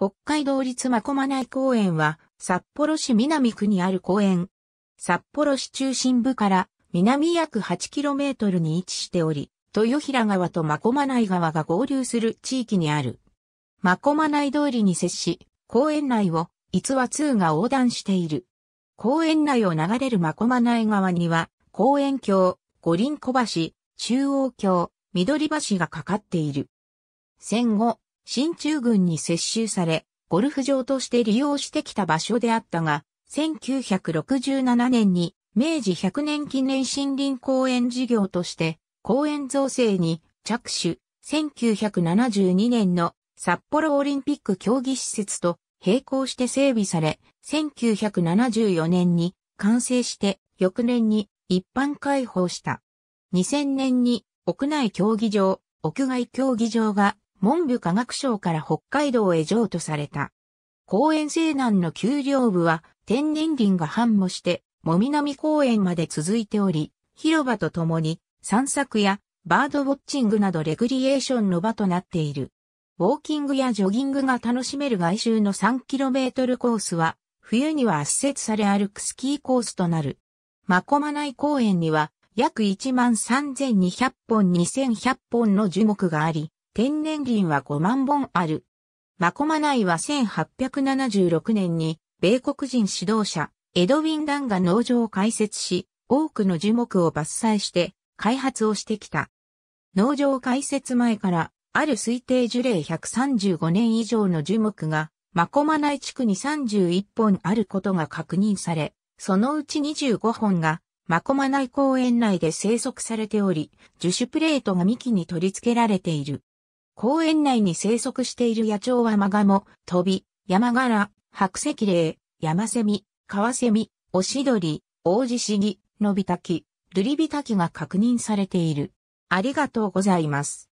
北海道立真駒内公園は、札幌市南区にある公園。札幌市中心部から南約 8km に位置しており、豊平川と真駒内川が合流する地域にある。真駒内通りに接し、公園内を逸話通が横断している。公園内を流れる真駒内川には、公園橋、五輪小橋、中央橋、緑橋がかかっている。戦後、新中軍に接収され、ゴルフ場として利用してきた場所であったが、1967年に明治100年記念森林公園事業として公園造成に着手、1972年の札幌オリンピック競技施設と並行して整備され、1974年に完成して翌年に一般開放した。2000年に屋内競技場、屋外競技場が文部科学省から北海道へ譲渡された。公園西南の丘陵部は天然林が繁茂して、もみなみ公園まで続いており、広場とともに散策やバードウォッチングなどレクリエーションの場となっている。ウォーキングやジョギングが楽しめる外周の 3km コースは、冬には圧雪され歩くスキーコースとなる。マナイ公園には、約13,200本2100本の樹木があり、天然林は5万本ある。マコマ内は1876年に、米国人指導者、エドウィン・ダンが農場を開設し、多くの樹木を伐採して開発をしてきた。農場開設前から、ある推定樹齢135年以上の樹木が、マコマ内地区に31本あることが確認され、そのうち25本が、マコマ内公園内で生息されており、樹種プレートが幹に取り付けられている。公園内に生息している野鳥はマガモ、トビ、ヤマガラ、白石霊、ヤマセミ、カワセミ、オシドリ、オオジシギ、ノビタキ、ルリビタキが確認されている。ありがとうございます。